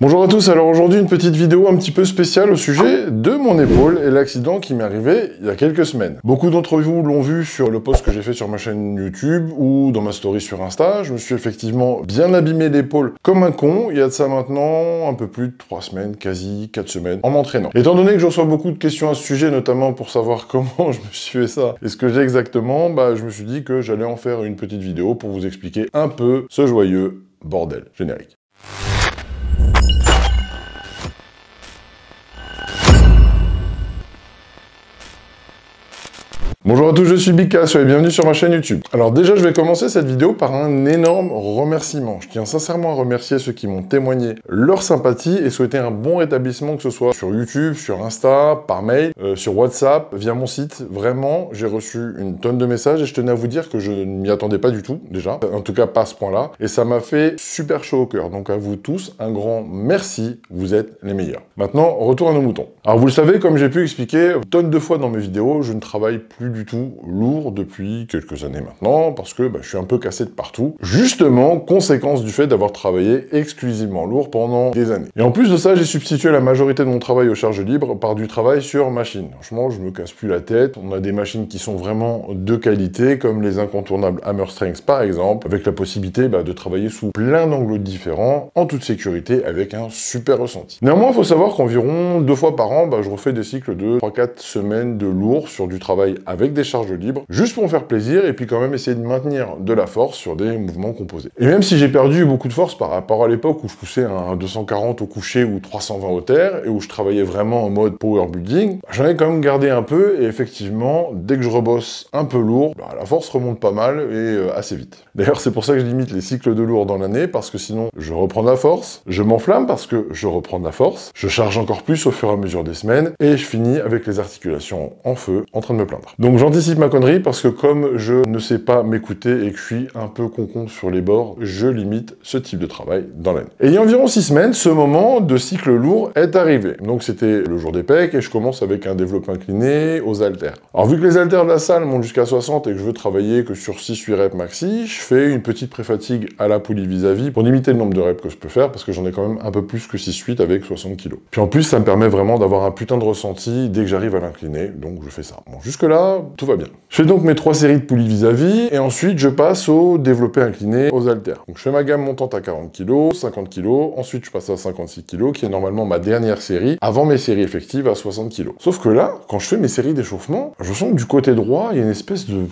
Bonjour à tous, alors aujourd'hui une petite vidéo un petit peu spéciale au sujet de mon épaule et l'accident qui m'est arrivé il y a quelques semaines. Beaucoup d'entre vous l'ont vu sur le post que j'ai fait sur ma chaîne YouTube ou dans ma story sur Insta, je me suis effectivement bien abîmé l'épaule comme un con, il y a de ça maintenant un peu plus de 3 semaines, quasi 4 semaines, en m'entraînant. Étant donné que je reçois beaucoup de questions à ce sujet, notamment pour savoir comment je me suis fait ça et ce que j'ai exactement, bah, je me suis dit que j'allais en faire une petite vidéo pour vous expliquer un peu ce joyeux bordel générique. Bonjour à tous, je suis Bika, soyez bienvenue sur ma chaîne YouTube. Alors déjà, je vais commencer cette vidéo par un énorme remerciement. Je tiens sincèrement à remercier ceux qui m'ont témoigné leur sympathie et souhaiter un bon rétablissement, que ce soit sur YouTube, sur Insta, par mail, euh, sur WhatsApp, via mon site. Vraiment, j'ai reçu une tonne de messages et je tenais à vous dire que je ne m'y attendais pas du tout, déjà. En tout cas, pas à ce point-là. Et ça m'a fait super chaud au cœur. Donc à vous tous, un grand merci, vous êtes les meilleurs. Maintenant, retour à nos moutons. Alors vous le savez, comme j'ai pu expliquer tonnes de fois dans mes vidéos, je ne travaille plus du tout lourd depuis quelques années maintenant, parce que bah, je suis un peu cassé de partout. Justement, conséquence du fait d'avoir travaillé exclusivement lourd pendant des années. Et en plus de ça, j'ai substitué la majorité de mon travail aux charges libres par du travail sur machine. Franchement, je me casse plus la tête. On a des machines qui sont vraiment de qualité, comme les incontournables Hammer Strengths par exemple, avec la possibilité bah, de travailler sous plein d'angles différents, en toute sécurité, avec un super ressenti. Néanmoins, il faut savoir qu'environ deux fois par an, bah, je refais des cycles de 3-4 semaines de lourd sur du travail avec des charges libres, juste pour me faire plaisir et puis quand même essayer de maintenir de la force sur des mouvements composés. Et même si j'ai perdu beaucoup de force par rapport à l'époque où je poussais un 240 au coucher ou 320 au terre et où je travaillais vraiment en mode power building, j'en ai quand même gardé un peu et effectivement, dès que je rebosse un peu lourd, bah, la force remonte pas mal et euh, assez vite. D'ailleurs, c'est pour ça que je limite les cycles de lourd dans l'année parce que sinon, je reprends de la force, je m'enflamme parce que je reprends de la force, je charge encore plus au fur et à mesure des semaines et je finis avec les articulations en feu en train de me plaindre. Donc j'anticipe ma connerie parce que comme je ne sais pas m'écouter et que je suis un peu concon sur les bords, je limite ce type de travail dans laine. Et il y a environ 6 semaines, ce moment de cycle lourd est arrivé. Donc c'était le jour des pecs et je commence avec un développement incliné aux haltères. Alors vu que les haltères de la salle montent jusqu'à 60 et que je veux travailler que sur 6 8 reps maxi, je fais une petite pré-fatigue à la poulie vis-à-vis pour limiter le nombre de reps que je peux faire parce que j'en ai quand même un peu plus que 6-8 avec 60 kg. Puis en plus ça me permet vraiment d'avoir un putain de ressenti dès que j'arrive à l'incliner, donc je fais ça. Bon, jusque là, tout va bien. Je fais donc mes trois séries de poulies vis-à-vis, et ensuite je passe au développé incliné aux haltères. Donc je fais ma gamme montante à 40 kg, 50 kg, ensuite je passe à 56 kg, qui est normalement ma dernière série, avant mes séries effectives à 60 kg. Sauf que là, quand je fais mes séries d'échauffement, je sens que du côté droit, il y a une espèce de,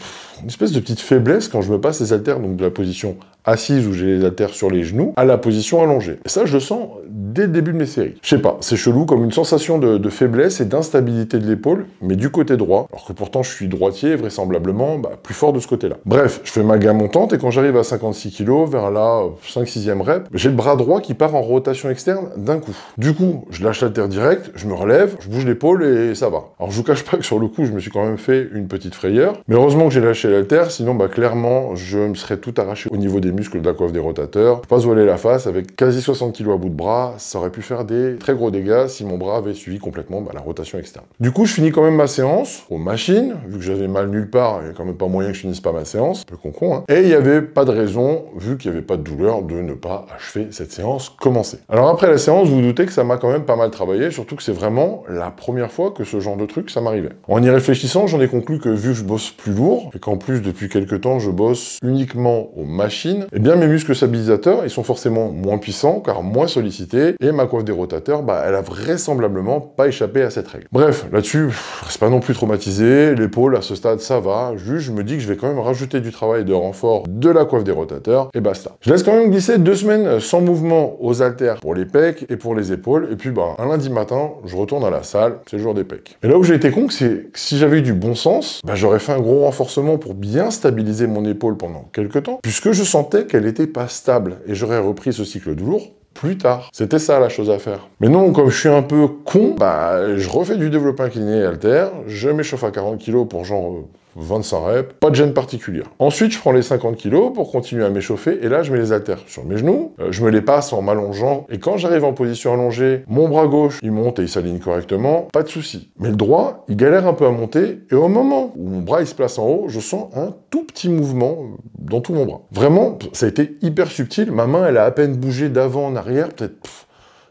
espèce de petite faiblesse quand je me passe les haltères, donc de la position assise où j'ai les haltères sur les genoux, à la position allongée. Et ça, je le sens dès le début de mes séries. Je sais pas, c'est chelou, comme une sensation de, de faiblesse et d'instabilité de l'épaule, mais du côté droit, alors que pourtant je suis suis droitier, vraisemblablement bah, plus fort de ce côté-là. Bref, je fais ma gamme montante et quand j'arrive à 56 kg, vers la 5-6e euh, rep, j'ai le bras droit qui part en rotation externe d'un coup. Du coup, je lâche la direct, je me relève, je bouge l'épaule et ça va. Alors je vous cache pas que sur le coup, je me suis quand même fait une petite frayeur, mais heureusement que j'ai lâché la sinon bah clairement, je me serais tout arraché au niveau des muscles de la coiffe des rotateurs, pas voiler la face, avec quasi 60 kg à bout de bras, ça aurait pu faire des très gros dégâts si mon bras avait suivi complètement bah, la rotation externe. Du coup, je finis quand même ma séance aux machines, vu que j'avais mal nulle part, il n'y a quand même pas moyen que je finisse pas ma séance, un peu con, -con hein. Et il n'y avait pas de raison, vu qu'il n'y avait pas de douleur, de ne pas achever cette séance commencée. Alors après la séance, vous, vous doutez que ça m'a quand même pas mal travaillé, surtout que c'est vraiment la première fois que ce genre de truc, ça m'arrivait. En y réfléchissant, j'en ai conclu que vu que je bosse plus lourd, et qu'en plus depuis quelques temps je bosse uniquement aux machines, eh bien mes muscles stabilisateurs, ils sont forcément moins puissants, car moins sollicités, et ma coiffe des rotateurs, bah, elle a vraisemblablement pas échappé à cette règle. Bref, là-dessus, c'est pas non plus traumatisé, à ce stade ça va, juste je me dis que je vais quand même rajouter du travail de renfort de la coiffe des rotateurs, et basta. Je laisse quand même glisser deux semaines sans mouvement aux haltères pour les pecs et pour les épaules, et puis bah, un lundi matin, je retourne à la salle, c'est le jour des pecs. Et là où j'ai été con, c'est que si j'avais eu du bon sens, bah, j'aurais fait un gros renforcement pour bien stabiliser mon épaule pendant quelques temps, puisque je sentais qu'elle n'était pas stable, et j'aurais repris ce cycle douloureux plus tard. C'était ça la chose à faire. Mais non, comme je suis un peu con, bah, je refais du développement incliné et alter, je m'échauffe à 40 kg pour genre euh, 25 reps, pas de gêne particulière. Ensuite, je prends les 50 kg pour continuer à m'échauffer, et là, je mets les haltères sur mes genoux, euh, je me les passe en m'allongeant, et quand j'arrive en position allongée, mon bras gauche, il monte et il s'aligne correctement, pas de souci. Mais le droit, il galère un peu à monter, et au moment où mon bras, il se place en haut, je sens un tout petit mouvement euh, dans tout mon bras. Vraiment, ça a été hyper subtil, ma main, elle a à peine bougé d'avant en arrière, peut-être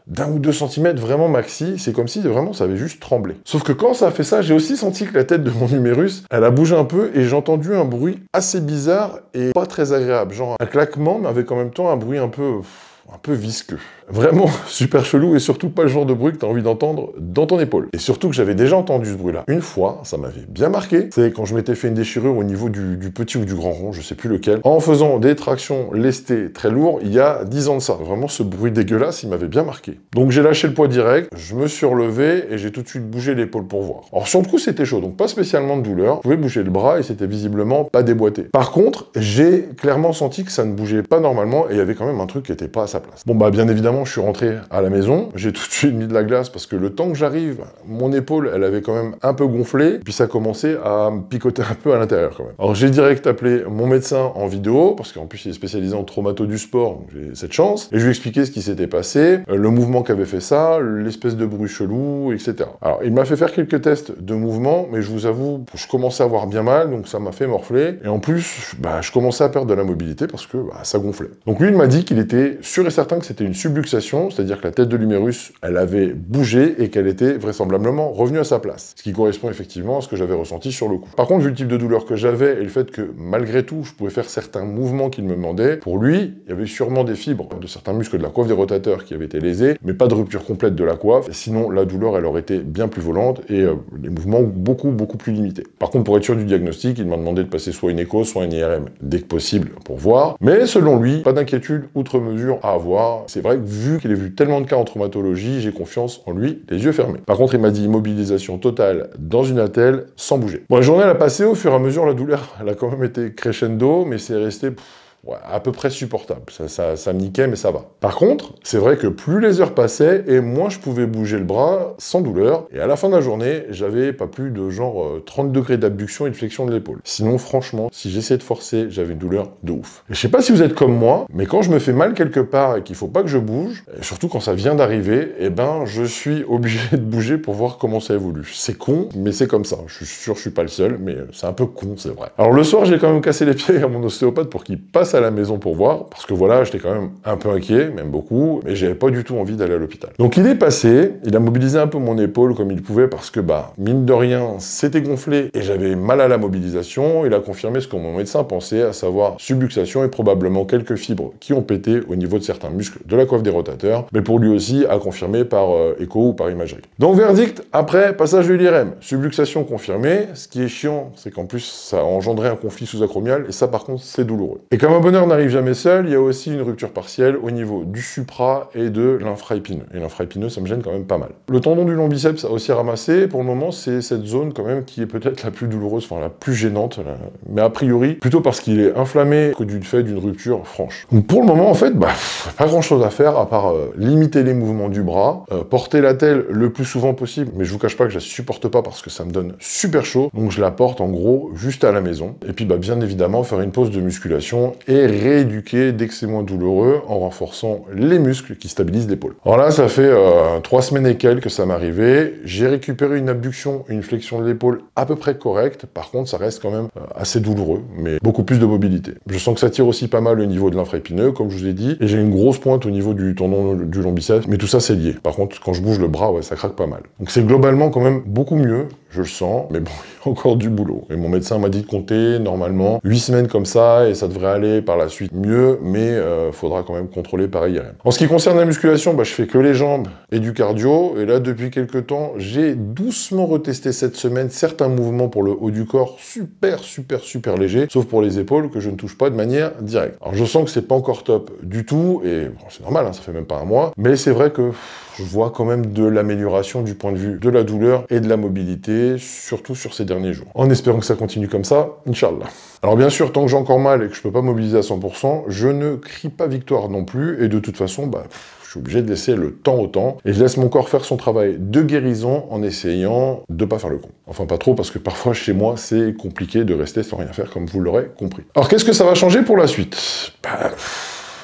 d'un ou deux centimètres, vraiment maxi, c'est comme si vraiment ça avait juste tremblé. Sauf que quand ça a fait ça, j'ai aussi senti que la tête de mon numérus, elle a bougé un peu et j'ai entendu un bruit assez bizarre et pas très agréable, genre un claquement mais avec en même temps un bruit un peu un peu visqueux. Vraiment super chelou et surtout pas le genre de bruit que tu as envie d'entendre dans ton épaule. Et surtout que j'avais déjà entendu ce bruit-là une fois, ça m'avait bien marqué. C'est quand je m'étais fait une déchirure au niveau du, du, petit ou du grand rond, je sais plus lequel, en faisant des tractions lestées très lourdes il y a 10 ans de ça. Vraiment ce bruit dégueulasse, il m'avait bien marqué. Donc j'ai lâché le poids direct, je me suis relevé et j'ai tout de suite bougé l'épaule pour voir. Alors sur le coup c'était chaud, donc pas spécialement de douleur. Je pouvais bouger le bras et c'était visiblement pas déboîté. Par contre, j'ai clairement senti que ça ne bougeait pas normalement et il y avait quand même un truc qui n'était pas à sa place. Bon bah bien évidemment je suis rentré à la maison. J'ai tout de suite mis de la glace parce que le temps que j'arrive, mon épaule, elle avait quand même un peu gonflé. Puis ça commençait à me picoter un peu à l'intérieur quand même. Alors j'ai direct appelé mon médecin en vidéo parce qu'en plus il est spécialisé en traumato du sport, j'ai cette chance. Et je lui ai expliqué ce qui s'était passé, euh, le mouvement qu'avait fait ça, l'espèce de bruit chelou, etc. Alors il m'a fait faire quelques tests de mouvement, mais je vous avoue, je commençais à avoir bien mal, donc ça m'a fait morfler. Et en plus, bah, je commençais à perdre de la mobilité parce que bah, ça gonflait. Donc lui, il m'a dit qu'il était sûr et certain que c'était une subluxation c'est-à-dire que la tête de l'humérus, elle avait bougé et qu'elle était vraisemblablement revenue à sa place. Ce qui correspond effectivement à ce que j'avais ressenti sur le coup. Par contre, vu le type de douleur que j'avais et le fait que malgré tout, je pouvais faire certains mouvements qu'il me demandait, pour lui, il y avait sûrement des fibres de certains muscles de la coiffe des rotateurs qui avaient été lésés, mais pas de rupture complète de la coiffe. Sinon, la douleur, elle aurait été bien plus volante et euh, les mouvements beaucoup, beaucoup plus limités. Par contre, pour être sûr du diagnostic, il m'a demandé de passer soit une écho, soit une IRM dès que possible pour voir. Mais selon lui, pas d'inquiétude outre mesure à avoir. C'est vrai que vous vu qu'il ait vu tellement de cas en traumatologie, j'ai confiance en lui, les yeux fermés. Par contre, il m'a dit immobilisation totale dans une attelle, sans bouger. Bon, la journée, elle a passé au fur et à mesure, la douleur, elle a quand même été crescendo, mais c'est resté ouais, à peu près supportable. Ça, me niquait, mais ça va. Par contre, c'est vrai que plus les heures passaient et moins je pouvais bouger le bras sans douleur. Et à la fin de la journée, j'avais pas plus de genre 30 euh, degrés d'abduction et de flexion de l'épaule. Sinon, franchement, si j'essayais de forcer, j'avais une douleur de ouf. je sais pas si vous êtes comme moi, mais quand je me fais mal quelque part et qu'il faut pas que je bouge, et surtout quand ça vient d'arriver, eh ben, je suis obligé de bouger pour voir comment ça évolue. C'est con, mais c'est comme ça. Je suis sûr, je suis pas le seul, mais euh, c'est un peu con, c'est vrai. Alors le soir, j'ai quand même cassé les pieds à mon ostéopathe pour qu'il passe à la maison pour voir, parce que voilà, j'étais quand même un peu inquiet, même beaucoup, mais j'avais pas du tout envie d'aller à l'hôpital. Donc il est passé, il a mobilisé un peu mon épaule comme il pouvait, parce que bah, mine de rien, c'était gonflé et j'avais mal à la mobilisation. Il a confirmé ce que mon médecin pensait, à savoir subluxation et probablement quelques fibres qui ont pété au niveau de certains muscles de la coiffe des rotateurs, mais pour lui aussi à confirmer par euh, écho ou par imagerie. Donc verdict, après passage de l'IRM, subluxation confirmée, ce qui est chiant, c'est qu'en plus ça a engendré un conflit sous-acromial et ça par contre c'est douloureux. Et comme même bonheur n'arrive jamais seul, il y a aussi une rupture partielle au niveau du supra et de linfra Et l'infraépineux, ça me gêne quand même pas mal. Le tendon du long biceps a aussi ramassé. Pour le moment, c'est cette zone quand même qui est peut-être la plus douloureuse, enfin la plus gênante. Mais a priori, plutôt parce qu'il est inflammé que du fait d'une rupture franche. pour le moment, en fait, bah, pas grand-chose à faire à part euh, limiter les mouvements du bras, euh, porter la telle le plus souvent possible. Mais je vous cache pas que je la supporte pas parce que ça me donne super chaud. Donc je la porte en gros juste à la maison. Et puis bah, bien évidemment, faire une pause de musculation et rééduquer dès que c'est moins douloureux en renforçant les muscles qui stabilisent l'épaule. Alors là, ça fait euh, trois semaines et quelques que ça m'arrivait. J'ai récupéré une abduction, une flexion de l'épaule à peu près correcte. Par contre, ça reste quand même euh, assez douloureux, mais beaucoup plus de mobilité. Je sens que ça tire aussi pas mal au niveau de l'infraépineux, comme je vous ai dit, et j'ai une grosse pointe au niveau du tendon du long mais tout ça c'est lié. Par contre, quand je bouge le bras, ouais, ça craque pas mal. Donc c'est globalement quand même beaucoup mieux, je le sens, mais bon, il y a encore du boulot. Et mon médecin m'a dit de compter normalement 8 semaines comme ça, et ça devrait aller par la suite mieux, mais euh, faudra quand même contrôler par IRM. En ce qui concerne la musculation, bah, je fais que les jambes et du cardio, et là, depuis quelques temps, j'ai doucement retesté cette semaine certains mouvements pour le haut du corps, super, super, super léger, sauf pour les épaules, que je ne touche pas de manière directe. Alors je sens que c'est pas encore top du tout, et c'est normal, hein, ça fait même pas un mois, mais c'est vrai que je vois quand même de l'amélioration du point de vue de la douleur et de la mobilité, surtout sur ces derniers jours. En espérant que ça continue comme ça, Inch'Allah. Alors bien sûr, tant que j'ai encore mal et que je peux pas mobiliser à 100%, je ne crie pas victoire non plus, et de toute façon, bah, je suis obligé de laisser le temps au temps, et je laisse mon corps faire son travail de guérison en essayant de pas faire le con. Enfin pas trop, parce que parfois chez moi, c'est compliqué de rester sans rien faire, comme vous l'aurez compris. Alors qu'est-ce que ça va changer pour la suite bah,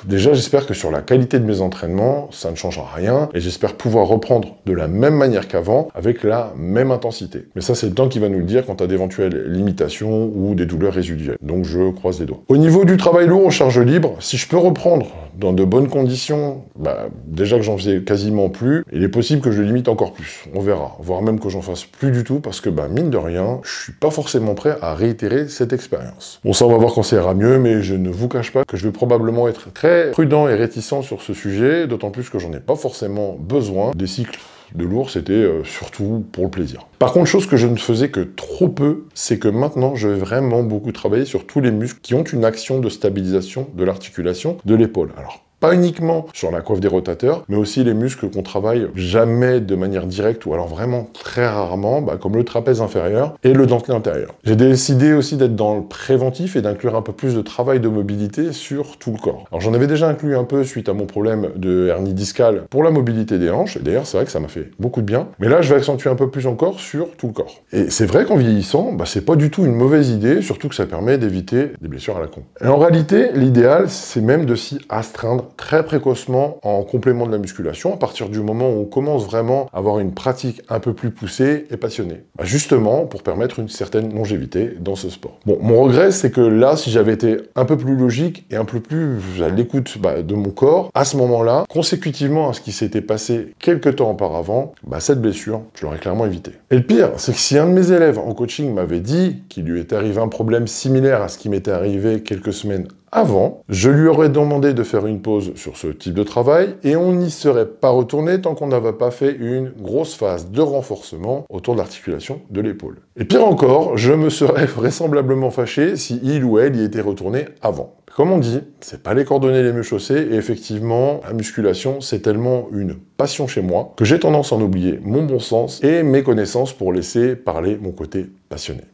Déjà, j'espère que sur la qualité de mes entraînements, ça ne changera rien et j'espère pouvoir reprendre de la même manière qu'avant avec la même intensité. Mais ça, c'est le temps qui va nous le dire quant à d'éventuelles limitations ou des douleurs résiduelles. Donc, je croise les doigts. Au niveau du travail lourd en charge libre, si je peux reprendre dans de bonnes conditions, bah, déjà que j'en faisais quasiment plus, il est possible que je limite encore plus. On verra. Voire même que j'en fasse plus du tout parce que, bah, mine de rien, je suis pas forcément prêt à réitérer cette expérience. Bon, ça, on va voir quand ça ira mieux, mais je ne vous cache pas que je vais probablement être très prudent et réticent sur ce sujet, d'autant plus que j'en ai pas forcément besoin. Des cycles de lourd, c'était euh, surtout pour le plaisir. Par contre, chose que je ne faisais que trop peu, c'est que maintenant, je vais vraiment beaucoup travailler sur tous les muscles qui ont une action de stabilisation de l'articulation de l'épaule. Alors, pas uniquement sur la coiffe des rotateurs, mais aussi les muscles qu'on travaille jamais de manière directe ou alors vraiment très rarement, bah, comme le trapèze inférieur et le dentelé intérieur. J'ai décidé aussi d'être dans le préventif et d'inclure un peu plus de travail de mobilité sur tout le corps. Alors j'en avais déjà inclus un peu suite à mon problème de hernie discale pour la mobilité des hanches, et d'ailleurs c'est vrai que ça m'a fait beaucoup de bien, mais là je vais accentuer un peu plus encore sur tout le corps. Et c'est vrai qu'en vieillissant, bah, c'est pas du tout une mauvaise idée, surtout que ça permet d'éviter des blessures à la con. Et en réalité, l'idéal c'est même de s'y astreindre très précocement en complément de la musculation, à partir du moment où on commence vraiment à avoir une pratique un peu plus poussée et passionnée. Bah, justement, pour permettre une certaine longévité dans ce sport. Bon, mon regret, c'est que là, si j'avais été un peu plus logique et un peu plus à l'écoute bah, de mon corps, à ce moment-là, consécutivement à ce qui s'était passé quelques temps auparavant, bah, cette blessure, je l'aurais clairement évité. Et le pire, c'est que si un de mes élèves en coaching m'avait dit qu'il lui était arrivé un problème similaire à ce qui m'était arrivé quelques semaines avant, je lui aurais demandé de faire une pause sur ce type de travail et on n'y serait pas retourné tant qu'on n'avait pas fait une grosse phase de renforcement autour de l'articulation de l'épaule. Et pire encore, je me serais vraisemblablement fâché si il ou elle y était retourné avant. Comme on dit, c'est pas les coordonnées les mieux chaussées, et effectivement, la musculation, c'est tellement une passion chez moi que j'ai tendance à en oublier mon bon sens et mes connaissances pour laisser parler mon côté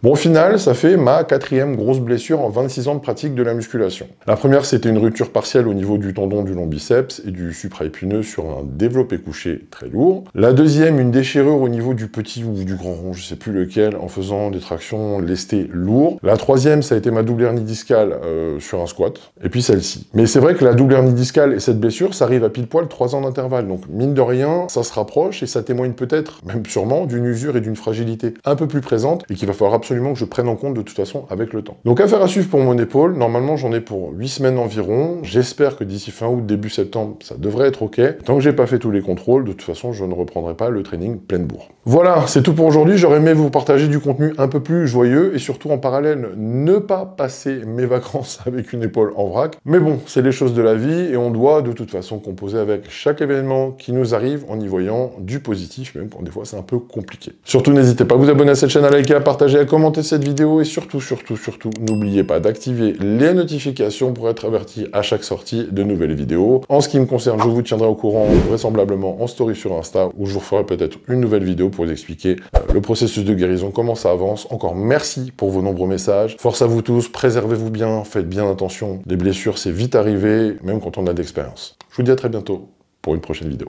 Bon, au final, ça fait ma quatrième grosse blessure en 26 ans de pratique de la musculation. La première, c'était une rupture partielle au niveau du tendon du long biceps et du supraépineux sur un développé couché très lourd. La deuxième, une déchirure au niveau du petit ou du grand rond, je sais plus lequel, en faisant des tractions lestées lourdes. La troisième, ça a été ma double hernie discale euh, sur un squat. Et puis celle-ci. Mais c'est vrai que la double hernie discale et cette blessure, ça arrive à pile poil trois ans d'intervalle. Donc mine de rien, ça se rapproche et ça témoigne peut-être, même sûrement, d'une usure et d'une fragilité un peu plus présente et qui il va falloir absolument que je prenne en compte de toute façon avec le temps. Donc affaire à suivre pour mon épaule, normalement j'en ai pour 8 semaines environ, j'espère que d'ici fin août, début septembre, ça devrait être ok. Tant que j'ai pas fait tous les contrôles, de toute façon je ne reprendrai pas le training pleine bourre. Voilà, c'est tout pour aujourd'hui, j'aurais aimé vous partager du contenu un peu plus joyeux et surtout en parallèle ne pas passer mes vacances avec une épaule en vrac. Mais bon, c'est les choses de la vie et on doit de toute façon composer avec chaque événement qui nous arrive en y voyant du positif, même quand des fois c'est un peu compliqué. Surtout n'hésitez pas à vous abonner à cette chaîne, à liker, à Partagez, à commenter cette vidéo et surtout, surtout, surtout, n'oubliez pas d'activer les notifications pour être averti à chaque sortie de nouvelles vidéos. En ce qui me concerne, je vous tiendrai au courant vraisemblablement en story sur Insta où je vous ferai peut-être une nouvelle vidéo pour vous expliquer euh, le processus de guérison, comment ça avance. Encore merci pour vos nombreux messages. Force à vous tous, préservez-vous bien, faites bien attention. des blessures, c'est vite arrivé, même quand on a de l'expérience. Je vous dis à très bientôt pour une prochaine vidéo.